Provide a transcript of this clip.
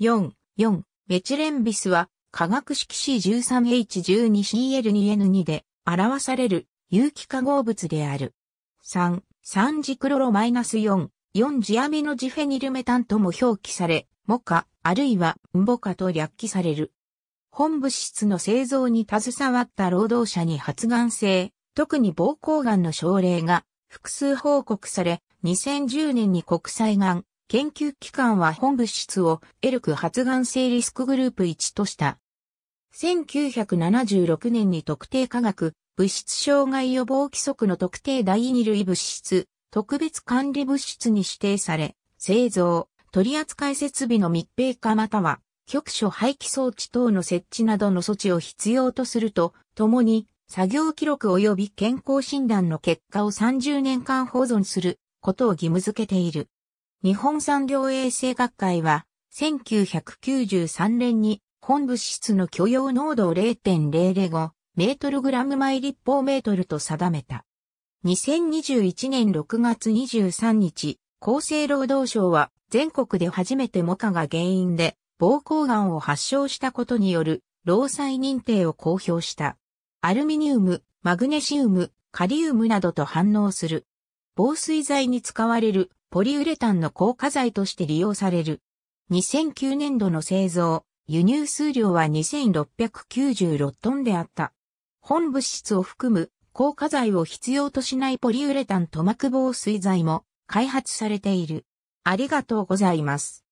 4、4、メチレンビスは化学式 C13H12Cl2N2 で表される有機化合物である。3、3ジクロロマイナス -4、4ジアミノジフェニルメタンとも表記され、モカ、あるいはンボカと略記される。本物質の製造に携わった労働者に発がん性、特に膀胱がんの症例が複数報告され、2010年に国際がん研究機関は本物質をエルク発がん性リスクグループ1とした。1976年に特定科学物質障害予防規則の特定第2類物質特別管理物質に指定され、製造、取扱設備の密閉化または局所廃棄装置等の設置などの措置を必要とすると、ともに作業記録及び健康診断の結果を30年間保存することを義務付けている。日本産業衛生学会は、1993年に本物質の許容濃度を0.005メートルグラム毎立方メートルと定めた。2021年6月23日、厚生労働省は全国で初めてモカが原因で膀胱がんを発症したことによる労災認定を公表した。アルミニウム、マグネシウム、カリウムなどと反応する。防水剤に使われるポリウレタンの硬化剤として利用される。2009年度の製造、輸入数量は2696トンであった。本物質を含む硬化剤を必要としないポリウレタンと膜防水剤も開発されている。ありがとうございます。